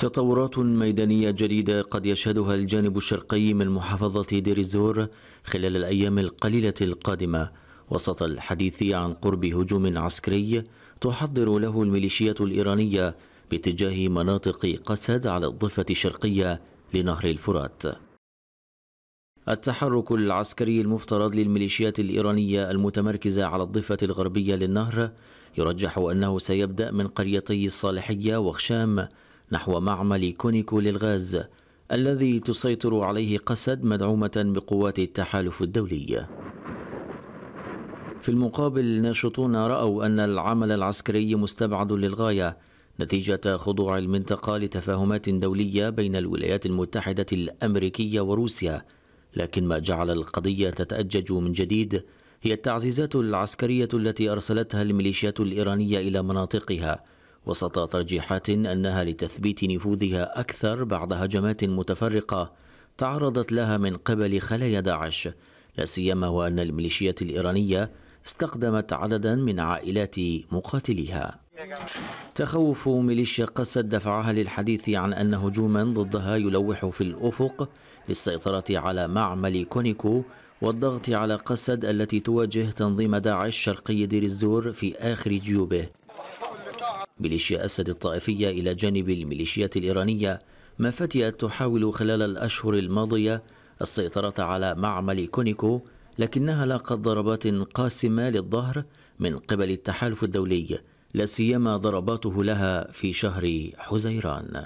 تطورات ميدانية جديدة قد يشهدها الجانب الشرقي من محافظة دير الزور خلال الأيام القليلة القادمة وسط الحديث عن قرب هجوم عسكري تحضر له الميليشيات الإيرانية باتجاه مناطق قسد على الضفة الشرقية لنهر الفرات التحرك العسكري المفترض للميليشيات الإيرانية المتمركزة على الضفة الغربية للنهر يرجح أنه سيبدأ من قريتي الصالحية وخشام نحو معمل كونيكو للغاز الذي تسيطر عليه قسد مدعومة بقوات التحالف الدولي في المقابل الناشطون رأوا أن العمل العسكري مستبعد للغاية نتيجة خضوع المنطقة لتفاهمات دولية بين الولايات المتحدة الأمريكية وروسيا لكن ما جعل القضية تتأجج من جديد هي التعزيزات العسكرية التي أرسلتها الميليشيات الإيرانية إلى مناطقها وسط ترجيحات أنها لتثبيت نفوذها أكثر بعد هجمات متفرقة تعرضت لها من قبل خلايا داعش لا سيما وأن الميليشيات الإيرانية استخدمت عددا من عائلات مقاتليها تخوف ميليشيا قسد دفعها للحديث عن أن هجوما ضدها يلوح في الأفق للسيطرة على معمل كونيكو والضغط على قسد التي تواجه تنظيم داعش شرقي دير الزور في آخر جيوبه ميليشيا أسد الطائفية إلى جانب الميليشيات الإيرانية ما فتيت تحاول خلال الأشهر الماضية السيطرة على معمل كونيكو لكنها لاقت ضربات قاسمة للظهر من قبل التحالف الدولي لا سيما ضرباته لها في شهر حزيران